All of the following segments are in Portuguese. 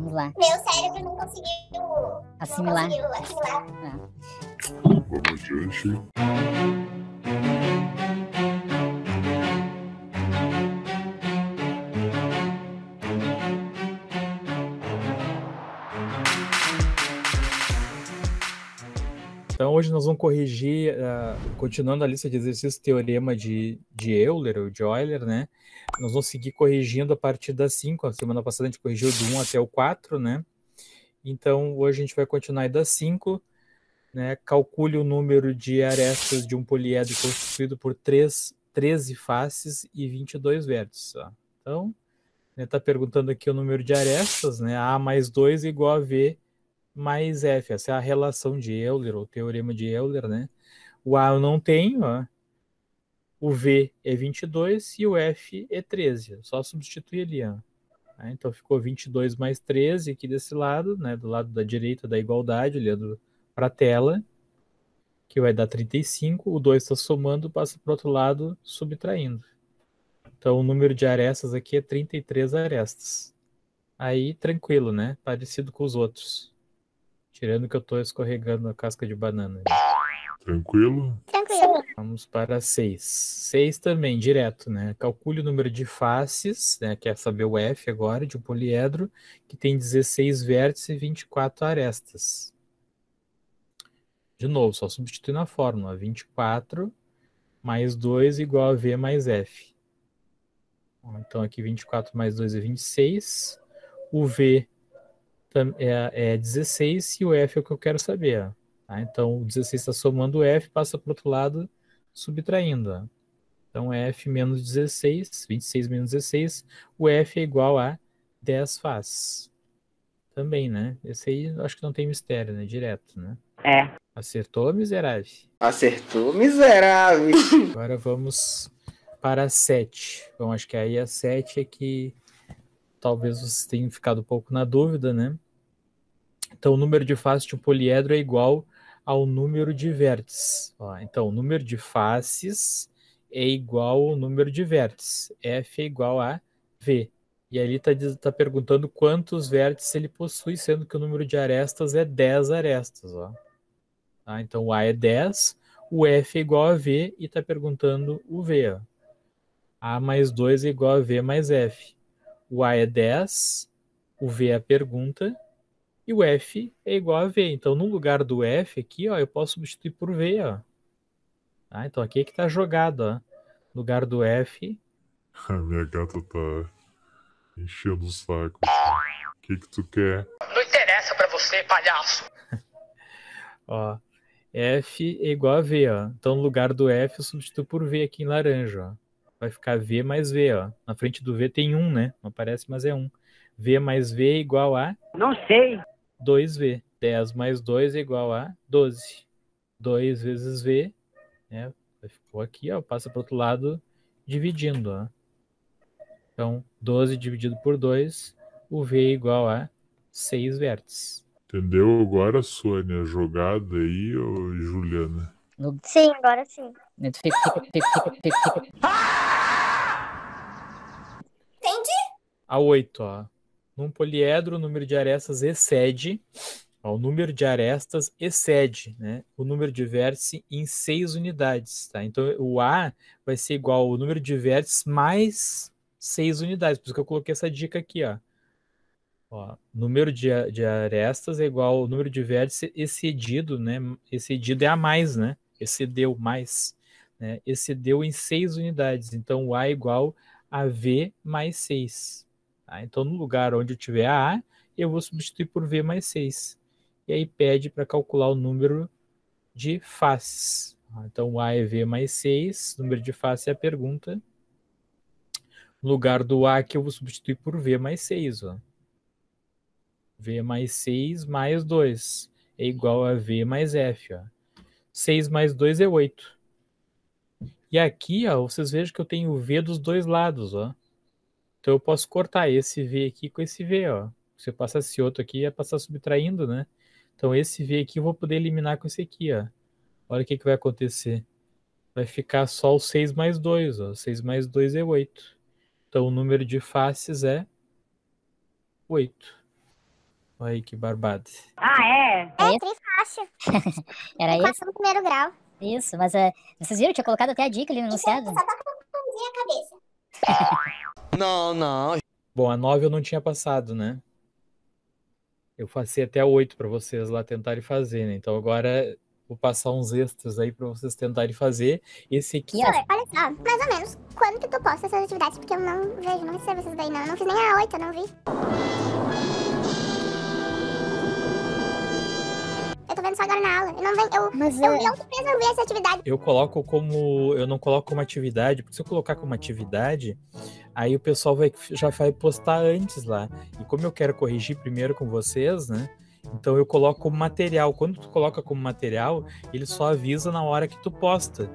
Vamos lá. Meu cérebro não conseguiu assimilar. Não conseguiu assimilar. Ah. Vamos adiante. Então, hoje nós vamos corrigir, uh, continuando a lista de exercícios, teorema de, de Euler, ou de Euler, né? nós vamos seguir corrigindo a partir das 5. A semana passada a gente corrigiu do 1 um até o 4, né? Então hoje a gente vai continuar aí das 5. Né? Calcule o número de arestas de um poliedro constituído por 3, 13 faces e 22 vértices. Ó. Então, está né, tá perguntando aqui o número de arestas, né? A mais 2 igual a V mais F. Essa é a relação de Euler, o teorema de Euler, né? O A eu não tenho, ó o V é 22 e o F é 13. Só substitui ali, ó. Né, então ficou 22 mais 13 aqui desse lado, né? Do lado da direita da igualdade, olhando para a tela, que vai dar 35. O 2 está somando, passa para o outro lado, subtraindo. Então o número de arestas aqui é 33 arestas. Aí tranquilo, né? Parecido com os outros. Tirando que eu estou escorregando na casca de banana. Tranquilo? Tranquilo. Vamos para 6. 6 também, direto, né? Calcule o número de faces, né? Quer saber o F agora, de um poliedro, que tem 16 vértices e 24 arestas. De novo, só substituindo a fórmula. 24 mais 2 igual a V mais F. Então, aqui 24 mais 2 é 26. O V é, é 16 e o F é o que eu quero saber. Tá? Então, o 16 está somando o F, passa para o outro lado, subtraindo. Então, F menos 16, 26 menos 16, o F é igual a 10 faz. Também, né? Esse aí acho que não tem mistério, né? Direto, né? É. Acertou, miserável? Acertou, miserável. Agora vamos para a 7. Bom, acho que aí a 7 é que talvez vocês tenham ficado um pouco na dúvida, né? Então, o número de faces de um poliedro é igual ao número de vértices. Então, o número de faces é igual ao número de vértices. F é igual a V. E aí está tá perguntando quantos vértices ele possui, sendo que o número de arestas é 10 arestas. Ó. Tá? Então, o A é 10, o F é igual a V e está perguntando o V. Ó. A mais 2 é igual a V mais F. O A é 10, o V é a pergunta e o F é igual a V. Então, no lugar do F aqui, ó, eu posso substituir por V, ó. Ah, então aqui é que tá jogado, ó. No lugar do F. A minha gata tá enchendo o saco. O que que tu quer? Não interessa para você, palhaço. ó, F é igual a V, ó. Então, no lugar do F, eu substituo por V aqui em laranja, ó. Vai ficar V mais V, ó. Na frente do V tem um, né? Não aparece, mas é um. V mais V é igual a... Não sei. 2V. 10 mais 2 é igual a 12. 2 vezes V, né? Ficou aqui, ó, passa para o outro lado, dividindo. Ó. Então, 12 dividido por 2, o V é igual a 6 vértices. Entendeu agora, Sônia, a jogada aí, ô Juliana? Sim, agora sim. Né, Entendi. A 8, ó. Num poliedro, o número de arestas excede, ó, o número de arestas excede né, o número de vértices em seis unidades. Tá? Então, o A vai ser igual ao número de vértices mais seis unidades. Por isso que eu coloquei essa dica aqui. Ó. Ó, número de, de arestas é igual ao número de vértices excedido, né? Excedido é a mais, né? Excedeu mais. Né? Excedeu em seis unidades. Então, o A é igual a V mais 6. Tá? Então, no lugar onde eu tiver a A, eu vou substituir por V mais 6. E aí pede para calcular o número de faces. Tá? Então, A é V mais 6, número de faces é a pergunta. No lugar do A que eu vou substituir por V mais 6. Ó. V mais 6 mais 2 é igual a V mais F. Ó. 6 mais 2 é 8. E aqui, ó, vocês vejam que eu tenho V dos dois lados. Ó. Então eu posso cortar esse V aqui com esse V, ó. Se eu passar esse outro aqui, ia passar subtraindo, né? Então esse V aqui eu vou poder eliminar com esse aqui, ó. Olha o que, que vai acontecer. Vai ficar só o 6 mais 2, ó. 6 mais 2 é 8. Então o número de faces é 8. Olha aí que barbada. Ah, é? É, é fácil. Era isso? Equação do primeiro grau. Isso, mas é, vocês viram? Eu tinha colocado até a dica ali no enunciado. Só tá confundir a cabeça. Não, não. Bom, a 9 eu não tinha passado, né? Eu passei até a 8 para vocês lá tentarem fazer, né? Então agora vou passar uns extras aí para vocês tentarem fazer. Esse aqui. Senhor, tá olha só, mais ou menos, quando que tu posta essas atividades? Porque eu não vejo, não recebo vocês daí, não. Eu não fiz nem a 8, eu não vi. vendo só agora na aula. Eu não, venho, eu, Mas, eu, não essa atividade. Eu coloco como. Eu não coloco como atividade, porque se eu colocar como atividade, aí o pessoal vai, já vai postar antes lá. E como eu quero corrigir primeiro com vocês, né? Então eu coloco como material. Quando tu coloca como material, ele só avisa na hora que tu posta.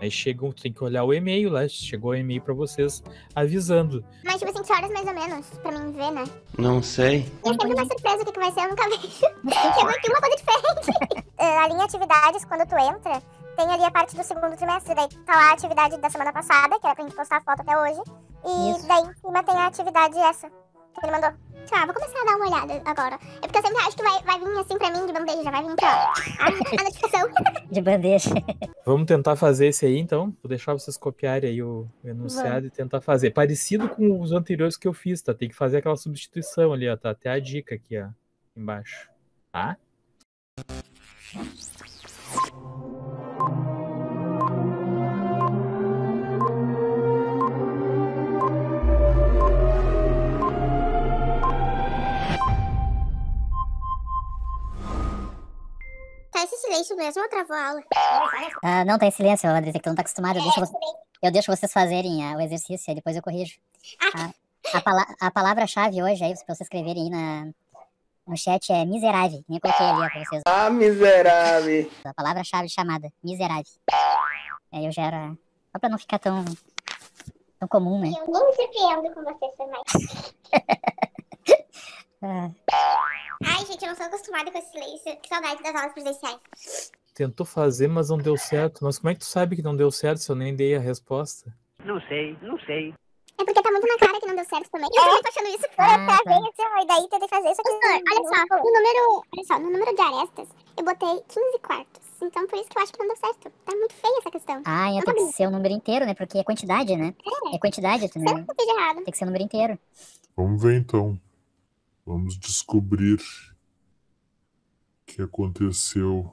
Aí chegam, tem que olhar o e-mail lá, chegou o e-mail para vocês avisando. Mas tipo assim, que horas mais ou menos pra mim ver, né? Não sei. Eu sempre uma surpresa o que, que vai ser, eu nunca vejo. eu vou aqui uma coisa diferente. a eh, linha atividades, quando tu entra, tem ali a parte do segundo trimestre, daí tá lá a atividade da semana passada, que era pra gente postar a foto até hoje. E Isso. daí em cima tem a atividade essa, que ele mandou. Sei vou começar a dar uma olhada agora. É porque eu sempre acho que vai, vai vir assim pra mim de bandeja, já vai vir pra a, a notificação. de bandeja. Vamos tentar fazer esse aí então. Vou deixar vocês copiarem aí o enunciado Vamos. e tentar fazer. Parecido com os anteriores que eu fiz, tá? Tem que fazer aquela substituição ali, ó. Tá até a dica aqui, ó. Embaixo. Tá? tá esse silêncio mesmo ou travou a aula? Ah, não, tá em silêncio, Andres, que tu não tá acostumado. Eu, é, deixo, você... eu deixo, vocês fazerem ah, o exercício e depois eu corrijo. Ah. A, ah, a, pala... a palavra-chave hoje aí, pra vocês escreverem aí na, no chat é miserável. Nem coloquei ali ó, pra vocês. Ah, miserável. A palavra-chave chamada, miserável. Aí eu já era. Só pra não ficar tão. tão comum, né? Eu nem me surpreendo com vocês, mas. ah. Ai, gente, eu não sou acostumada com esse silêncio. Que saudade das aulas presenciais. Tentou fazer, mas não deu certo. Mas como é que tu sabe que não deu certo se eu nem dei a resposta? Não sei, não sei. É porque tá muito na cara que não deu certo também. Eu é. tô achando isso. Ah, eu tá. e daí tentei fazer isso aqui. Olha só, no número, olha só, no número de arestas, eu botei 15 quartos. Então por isso que eu acho que não deu certo. Tá muito feia essa questão. Ah, então tem que ser o número inteiro, né? Porque é quantidade, né? É, é quantidade também. Tem que ser o número inteiro. Vamos ver então. Vamos descobrir o que aconteceu.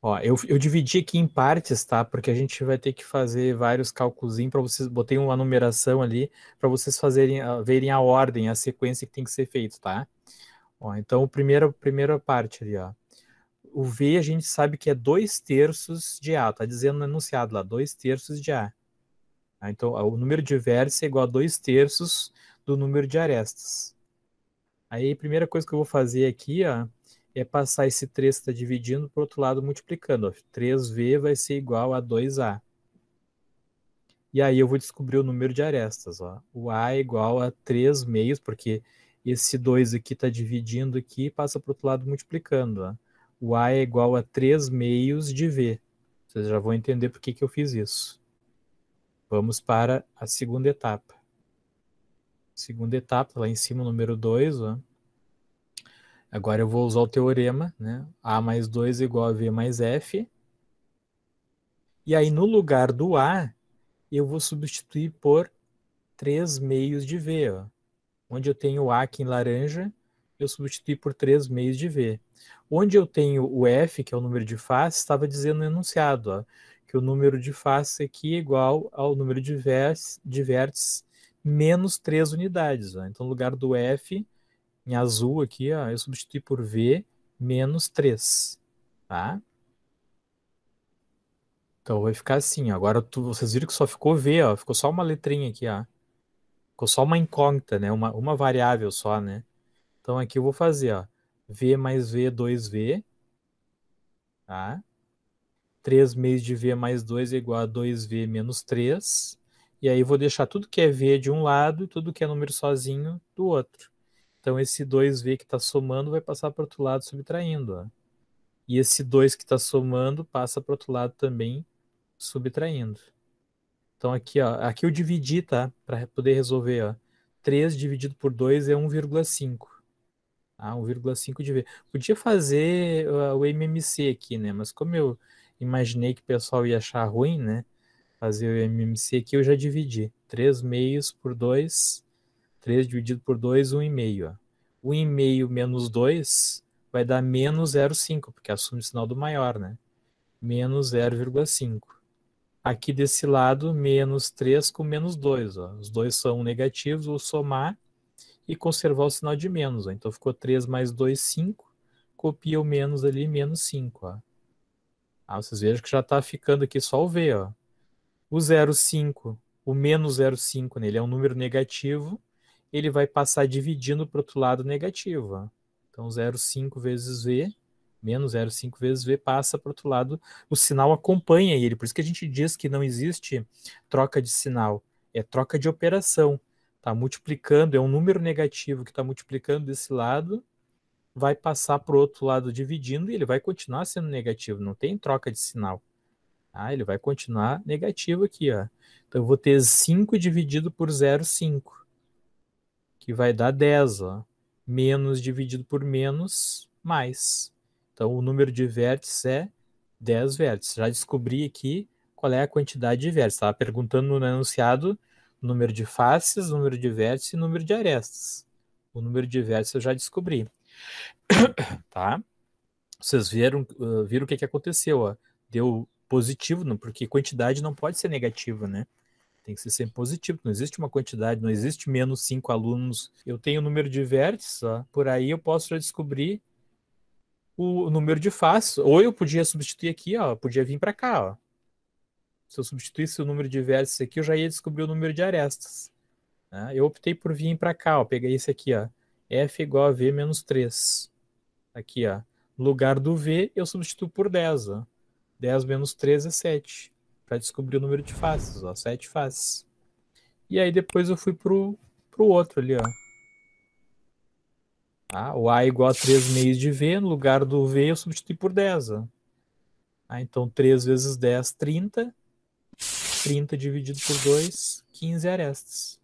Ó, eu, eu dividi aqui em partes, tá? Porque a gente vai ter que fazer vários cálculos para vocês. Botei uma numeração ali para vocês fazerem, verem a ordem, a sequência que tem que ser feito, tá? Ó, então, primeira, primeira parte ali, ó. O V a gente sabe que é dois terços de A, tá dizendo no enunciado lá, dois terços de A. Tá? Então, o número de vértices é igual a dois terços do número de arestas. Aí a primeira coisa que eu vou fazer aqui ó, é passar esse 3 que está dividindo para o outro lado multiplicando. Ó. 3V vai ser igual a 2A. E aí eu vou descobrir o número de arestas. Ó. O A é igual a 3 meios, porque esse 2 aqui está dividindo aqui e passa para o outro lado multiplicando. Ó. O A é igual a 3 meios de V. Vocês já vão entender por que, que eu fiz isso. Vamos para a segunda etapa. Segunda etapa, lá em cima, número 2, ó. Agora eu vou usar o teorema, né? A mais 2 igual a V mais F. E aí, no lugar do A, eu vou substituir por 3 meios de V. Ó. Onde eu tenho A aqui em laranja, eu substituí por 3 meios de V. Onde eu tenho o F, que é o número de face, estava dizendo no enunciado, ó, que o número de face aqui é igual ao número de vértices, de vértices menos 3 unidades. Ó. Então, no lugar do F, em azul aqui, ó, eu substituí por V menos 3, tá? Então vai ficar assim, ó. agora tu, vocês viram que só ficou V, ó, ficou só uma letrinha aqui, ó. ficou só uma incógnita, né? uma, uma variável só, né? Então aqui eu vou fazer ó, V mais V, 2V, tá? 3 meios de V mais 2 é igual a 2V menos 3, e aí vou deixar tudo que é V de um lado e tudo que é número sozinho do outro. Então esse 2V que está somando vai passar para o outro lado subtraindo. Ó. E esse 2 que está somando passa para o outro lado também subtraindo. Então aqui, ó, aqui eu dividi, tá? Para poder resolver, ó. 3 dividido por 2 é 1,5. Ah, 1,5 de V. Podia fazer uh, o MMC aqui, né? Mas como eu imaginei que o pessoal ia achar ruim, né? Fazer o MMC aqui, eu já dividi. 3 meios por 2 3 dividido por 2, 1,5. 1,5 menos 2 vai dar menos 0,5, porque assume o sinal do maior, né? Menos 0,5. Aqui desse lado, menos 3 com menos 2. Ó. Os dois são negativos, vou somar e conservar o sinal de menos. Ó. Então ficou 3 mais 2, 5. Copia o menos ali, menos 5. Ó. Ah, vocês vejam que já está ficando aqui só o V. Ó. O 0,5, o menos 0,5 nele é um número negativo ele vai passar dividindo para o outro lado negativa. Então, 0,5 vezes V, menos 0,5 vezes V, passa para o outro lado, o sinal acompanha ele. Por isso que a gente diz que não existe troca de sinal, é troca de operação. Está multiplicando, é um número negativo que está multiplicando desse lado, vai passar para o outro lado dividindo e ele vai continuar sendo negativo, não tem troca de sinal. Ah, ele vai continuar negativo aqui, ó. Então eu vou ter 5 dividido por 0,5 que vai dar 10, ó. menos dividido por menos, mais. Então, o número de vértices é 10 vértices. Já descobri aqui qual é a quantidade de vértices. Estava perguntando no enunciado número de faces, número de vértices e número de arestas. O número de vértices eu já descobri. tá? Vocês viram, ah, viram o que, que aconteceu. Ó. Deu positivo, porque quantidade não pode ser negativa, né? Tem que ser sempre positivo, não existe uma quantidade, não existe menos cinco alunos. Eu tenho o número de vértices, por aí eu posso descobrir o número de faces. Ou eu podia substituir aqui, ó, podia vir para cá. Ó. Se eu substituísse o número de vértices aqui, eu já ia descobrir o número de arestas. Né? Eu optei por vir para cá, ó, peguei esse aqui, ó, f igual a v menos 3. Aqui, ó, no lugar do v, eu substituo por 10. Ó. 10 menos 3 é 7 para descobrir o número de faces, ó, sete faces. E aí depois eu fui pro, pro outro ali, ó. Ah, o A é igual a 3 meios de V, no lugar do V eu substituí por 10. Ó. Ah, então 3 vezes 10, 30. 30 dividido por 2, 15 arestas.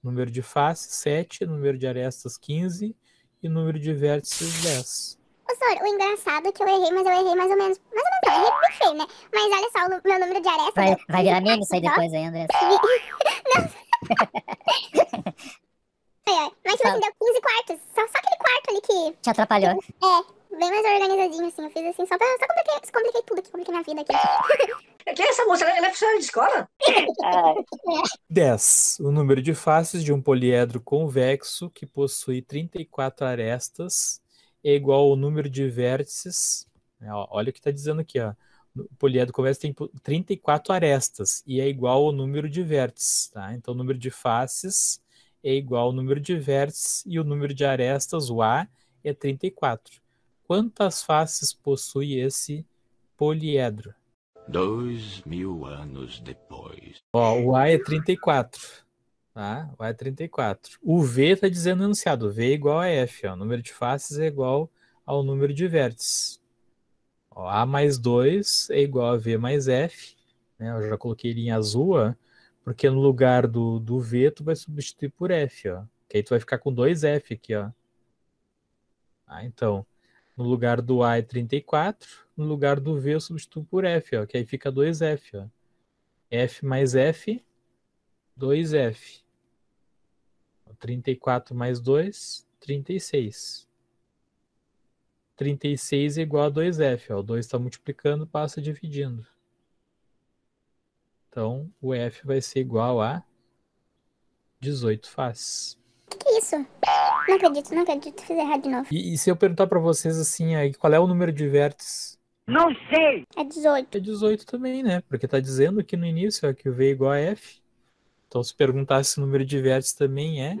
Número de faces, 7. Número de arestas, 15. E número de vértices, 10. Professor, o engraçado é que eu errei, mas eu errei mais ou menos. Mais ou menos, não, eu errei bem feio, né? Mas olha só, o meu número de arestas. Vai, né? vai virar meme isso aí depois aí, André. não. Mas, tipo assim, deu 15 quartos. Só, só aquele quarto ali que. Te atrapalhou. É, bem mais organizadinho, assim. Eu fiz assim, só pra. Só compliquei, compliquei tudo aqui, compliquei minha vida aqui. É, quem é essa moça? Ela é funcionária de escola? 10. É. O número de faces de um poliedro convexo que possui 34 arestas é igual ao número de vértices. Né, olha o que está dizendo aqui, ó. O poliedro convexo tem 34 arestas e é igual ao número de vértices, tá? Então, o número de faces é igual ao número de vértices e o número de arestas, o A, é 34. Quantas faces possui esse poliedro? Dois mil anos depois. Ó, o A é 34. Tá? Vai 34. O V está dizendo enunciado. V é igual a F. Ó. O número de faces é igual ao número de vértices. Ó, a mais 2 é igual a V mais F. Né? Eu já coloquei ele em azul, ó, porque no lugar do, do V tu vai substituir por F. Ó. Que aí tu vai ficar com 2F aqui. Ó. Ah, então, no lugar do A é 34. No lugar do V eu substituo por F. Ó, que aí fica 2F. Ó. F mais F, 2F. 34 mais 2, 36. 36 é igual a 2f. Ó. O 2 está multiplicando, passa dividindo. Então, o f vai ser igual a 18 faz. Que isso? Não acredito, não acredito. Fiz errado de novo. E, e se eu perguntar para vocês assim, aí, qual é o número de vértices? Não sei! É 18. É 18 também, né? Porque está dizendo aqui no início ó, que o v é igual a f. Então, se perguntasse se o número de vértices também é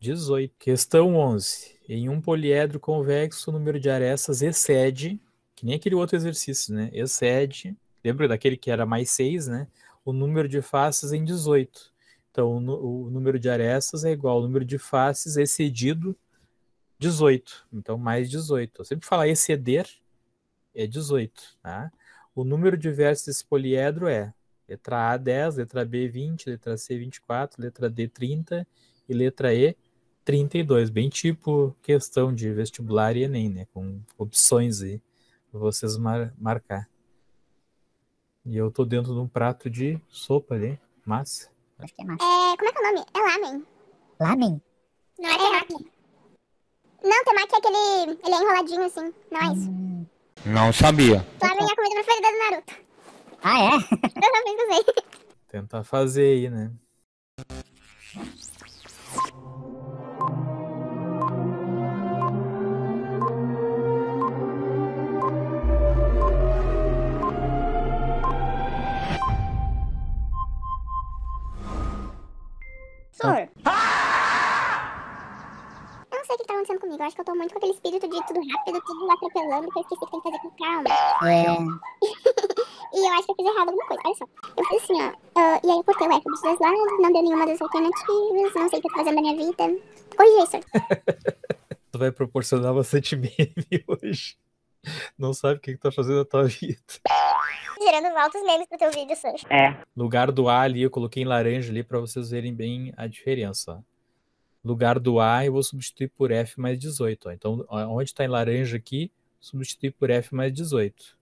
18. Questão 11. Em um poliedro convexo, o número de arestas excede, que nem aquele outro exercício, né? Excede, lembra daquele que era mais 6, né? O número de faces em 18. Então, o, o número de arestas é igual ao número de faces excedido 18. Então, mais 18. Eu sempre falar exceder é 18. Tá? O número de vértices desse poliedro é Letra A, 10, letra B, 20, letra C, 24, letra D, 30 e letra E, 32. Bem tipo questão de vestibular e Enem, né? Com opções aí pra vocês mar marcar. E eu tô dentro de um prato de sopa ali, massa. Acho que é massa. É, como é que é o nome? É lamen. Lamen? Não, é temaki. Não, temaki é aquele... Ele é enroladinho assim, não é isso? Hum. Não sabia. Lamen é a comida preferida do Naruto. Ah, é? Eu também gostei. Tentar fazer aí, né? Sor. Ah! Eu não sei o que tá acontecendo comigo. Eu acho que eu tô muito com aquele espírito de tudo rápido, tudo atropelando, que eu esqueci que tem que fazer com calma. É. E eu acho que eu fiz errado alguma coisa. Olha só. Eu fiz assim, ó. Uh, e aí eu cortei o f dos dois não deu nenhuma das alternativas, não sei o que eu tô fazendo na minha vida. Corrigi isso. tu vai proporcionar bastante meme hoje. Não sabe o que, que tá fazendo na tua vida. Gerando altos memes pro teu vídeo, Sancho. É. Lugar do A ali, eu coloquei em laranja ali pra vocês verem bem a diferença. Lugar do A eu vou substituir por F mais 18. Ó. Então, onde tá em laranja aqui, substituir por F mais 18.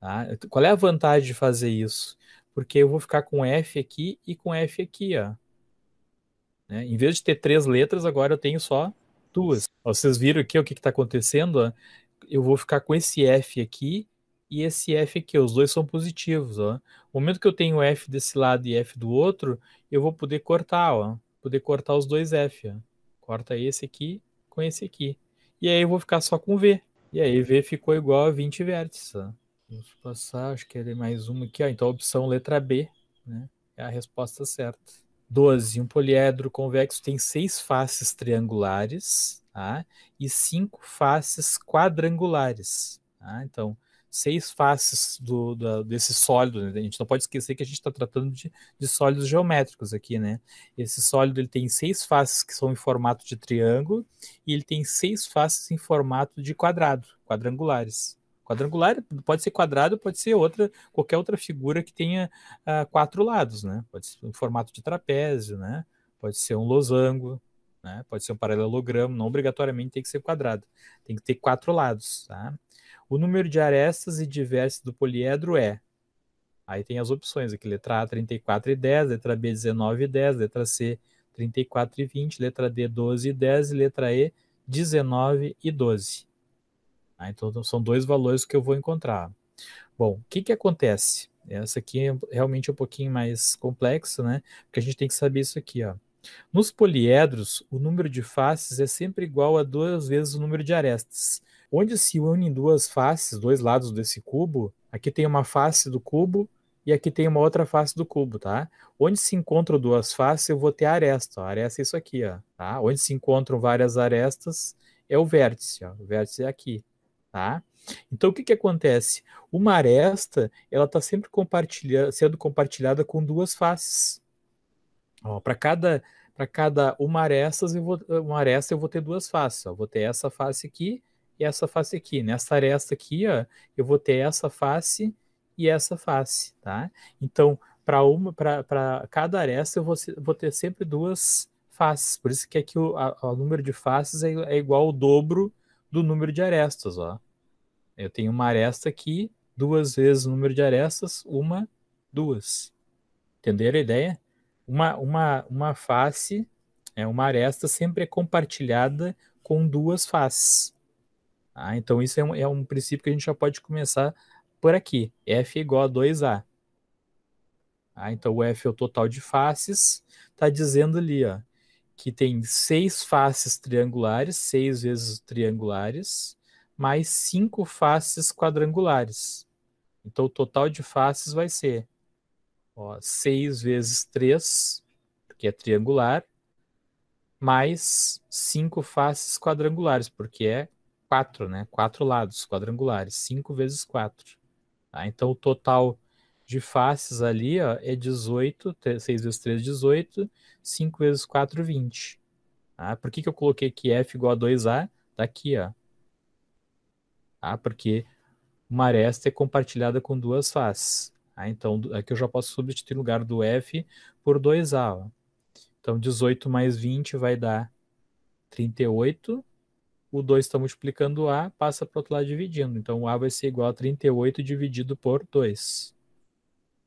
Tá? Qual é a vantagem de fazer isso? Porque eu vou ficar com F aqui e com F aqui, ó. Né? Em vez de ter três letras, agora eu tenho só duas. Ó, vocês viram aqui o que está acontecendo? Ó? Eu vou ficar com esse F aqui e esse F aqui. Os dois são positivos. Ó. No momento que eu tenho F desse lado e F do outro, eu vou poder cortar, ó. Poder cortar os dois F. Ó. Corta esse aqui com esse aqui. E aí eu vou ficar só com V. E aí V ficou igual a 20 vértices. Ó. Vamos passar, acho que é mais uma aqui. Ó. Então, a opção letra B né, é a resposta certa. 12. Um poliedro convexo tem seis faces triangulares tá? e cinco faces quadrangulares. Tá? Então, seis faces do, do, desse sólido. Né? A gente não pode esquecer que a gente está tratando de, de, sólidos geométricos aqui, né? Esse sólido ele tem seis faces que são em formato de triângulo e ele tem seis faces em formato de quadrado, quadrangulares. Quadrangular pode ser quadrado, pode ser outra, qualquer outra figura que tenha uh, quatro lados, né? Pode ser um formato de trapézio, né? Pode ser um losango, né? Pode ser um paralelogramo, não obrigatoriamente tem que ser quadrado. Tem que ter quatro lados, tá? O número de arestas e diversas do poliedro é Aí tem as opções aqui, letra A 34 e 10, letra B 19 e 10, letra C 34 e 20, letra D 12 e 10 e letra E 19 e 12. Né? Então são dois valores que eu vou encontrar. Bom, o que, que acontece? Essa aqui é realmente um pouquinho mais complexo, né? Porque a gente tem que saber isso aqui, ó. Nos poliedros, o número de faces é sempre igual a duas vezes o número de arestas. Onde se unem duas faces, dois lados desse cubo, aqui tem uma face do cubo e aqui tem uma outra face do cubo, tá? Onde se encontram duas faces, eu vou ter aresta. Ó. A aresta é isso aqui, ó. Tá? Onde se encontram várias arestas é o vértice, ó. O vértice é aqui. Tá? Então, o que, que acontece? Uma aresta ela está sempre compartilha, sendo compartilhada com duas faces. Para cada para cada uma aresta eu vou, uma aresta eu vou ter duas faces. Ó. Vou ter essa face aqui e essa face aqui. Nessa aresta aqui, ó, eu vou ter essa face e essa face, tá? Então, para uma para cada aresta eu vou, vou ter sempre duas faces. Por isso que aqui o, a, o número de faces é, é igual ao dobro do número de arestas, ó. Eu tenho uma aresta aqui, duas vezes o número de arestas, uma, duas. Entenderam a ideia? Uma, uma, uma face, é uma aresta sempre é compartilhada com duas faces. Ah, então isso é um, é um princípio que a gente já pode começar por aqui. F é igual a 2A. Ah, tá? então o F é o total de faces. Está dizendo ali ó, que tem seis faces triangulares, seis vezes triangulares, mais cinco faces quadrangulares. Então, o total de faces vai ser ó, 6 vezes 3, porque é triangular, mais 5 faces quadrangulares, porque é 4, né? 4 lados quadrangulares, 5 vezes 4. Tá? Então, o total de faces ali ó, é 18, 6 vezes 3, 18, 5 vezes 4, 20. Tá? Por que, que eu coloquei que f igual a 2a? Está aqui, ó tá? Porque uma aresta é compartilhada com duas faces. Ah, então, aqui eu já posso substituir o lugar do F por 2A. Ó. Então, 18 mais 20 vai dar 38. O 2 está multiplicando o A, passa para o outro lado dividindo. Então, o A vai ser igual a 38 dividido por 2.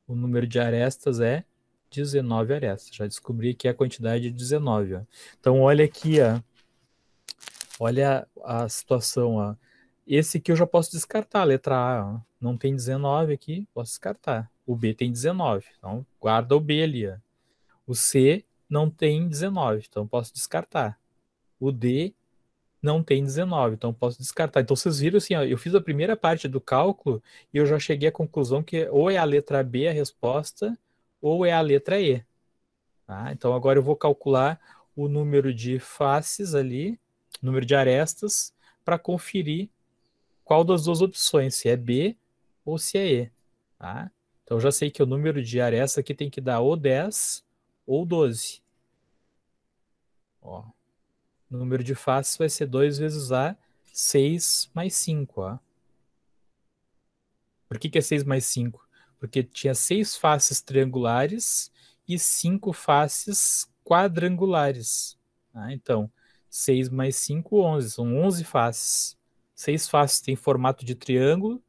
O número de arestas é 19 arestas. Já descobri que a quantidade é de 19. Ó. Então, olha aqui, ó. olha a situação. Ó esse aqui eu já posso descartar. A letra A não tem 19 aqui, posso descartar. O B tem 19, então guarda o B ali. Ó. O C não tem 19, então posso descartar. O D não tem 19, então posso descartar. Então vocês viram assim, ó, eu fiz a primeira parte do cálculo e eu já cheguei à conclusão que ou é a letra B a resposta ou é a letra E. Tá? Então agora eu vou calcular o número de faces ali, número de arestas, para conferir qual das duas opções, se é B ou se é E. Tá? Então já sei que o número de arestas aqui tem que dar ou 10 ou 12. Ó, o número de faces vai ser 2 vezes A, 6 mais 5. Ó. Por que, que é 6 mais 5? Porque tinha 6 faces triangulares e 5 faces quadrangulares. Tá? Então, 6 mais 5, 11. São 11 faces seis faces tem formato de triângulo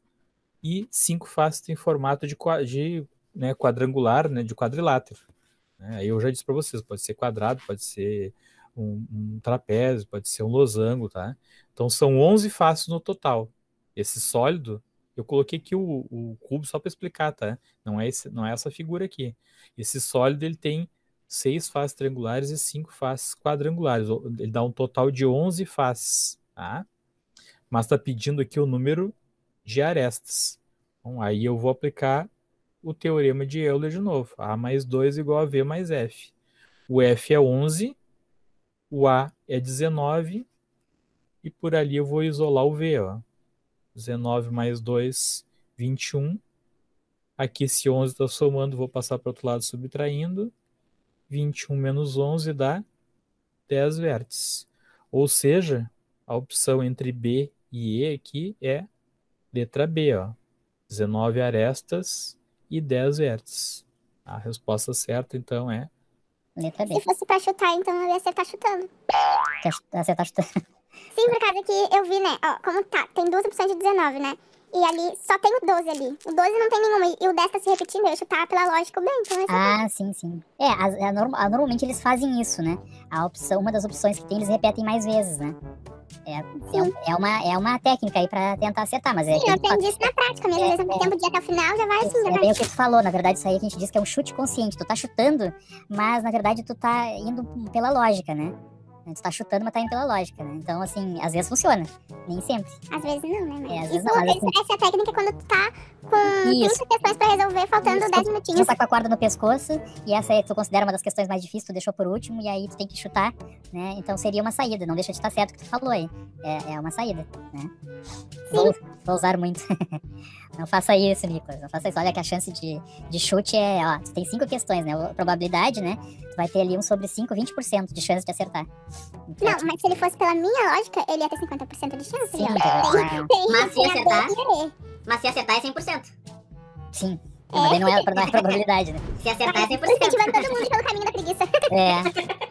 e cinco faces tem formato de, de né, quadrangular, né, de quadrilátero. Né? Aí eu já disse para vocês, pode ser quadrado, pode ser um, um, trapézio, pode ser um losango, tá? Então são 11 faces no total. Esse sólido, eu coloquei aqui o, o cubo só para explicar, tá? Não é, esse, não é essa figura aqui. Esse sólido ele tem seis faces triangulares e cinco faces quadrangulares. Ele dá um total de 11 faces, tá? mas está pedindo aqui o número de arestas. Então, aí eu vou aplicar o teorema de Euler de novo. A mais 2 igual a V mais F. O F é 11, o A é 19, e por ali eu vou isolar o V. Ó. 19 mais 2, 21. Aqui esse 11 está somando, vou passar para o outro lado subtraindo. 21 menos 11 dá 10 vértices. Ou seja, a opção entre B e aqui é letra B, ó. 19 arestas e 10 vértices. A resposta certa, então, é. Letra B. Se fosse pra chutar, então eu ia acertar chutando. Acertar chutando. Sim, por causa que eu vi, né? Ó, como tá, tem duas opções de 19, né? E ali só tem o 12 ali. O 12 não tem nenhuma. E o 10 tá se repetindo. Eu chutar pela lógica bem. Então ah, sim, sim. É, a, é, a, a, normalmente eles fazem isso, né? A opção, uma das opções que tem, eles repetem mais vezes, né? É, é, é, uma, é uma técnica aí pra tentar acertar, mas é. Sim, eu aprendi isso na prática mesmo. É, Às é, tempo de até o final já vai é, assim. É, é bem o que tu falou, na verdade, isso aí a gente diz que é um chute consciente. Tu tá chutando, mas na verdade tu tá indo pela lógica, né? Tu tá chutando, mas tá indo pela lógica, né? Então, assim, às vezes funciona. Nem sempre. Às vezes não, né? Mas... É, às vezes não, mas, assim... Essa é a técnica quando tu tá com Isso. 30 questões pra resolver, faltando Isso. 10 minutinhos. Tu tá com a corda no pescoço, e essa aí tu considera uma das questões mais difíceis, tu deixou por último, e aí tu tem que chutar, né? Então seria uma saída, não deixa de estar tá certo o que tu falou aí. É, é uma saída, né? Vou, vou usar muito. Não faça isso, Nicolas. Não faça isso. Olha que a chance de, de chute é. Ó, tem cinco questões, né? A probabilidade, né? vai ter ali um sobre 5, 20% de chance de acertar. Então, não, mas se ele fosse pela minha lógica, ele ia ter 50% de chance. Sim, é, mas, se acertar, mas se acertar é 100%. Sim. É. Mas não é, não é probabilidade, né? Se acertar é 100%. Incentivando é todo mundo pelo caminho da preguiça. É.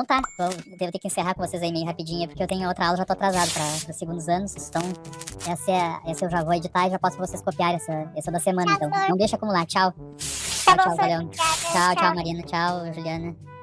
Então tá, vou, devo ter que encerrar com vocês aí meio rapidinho, porque eu tenho outra aula, já tô atrasado para os segundos anos. Então, essa, é, essa eu já vou editar e já posso vocês copiar essa, essa da semana, então. Tá Não deixa acumular. Tchau. Tá tchau, bom, tchau, Obrigada, tchau, tchau, Marina. Tchau, Juliana.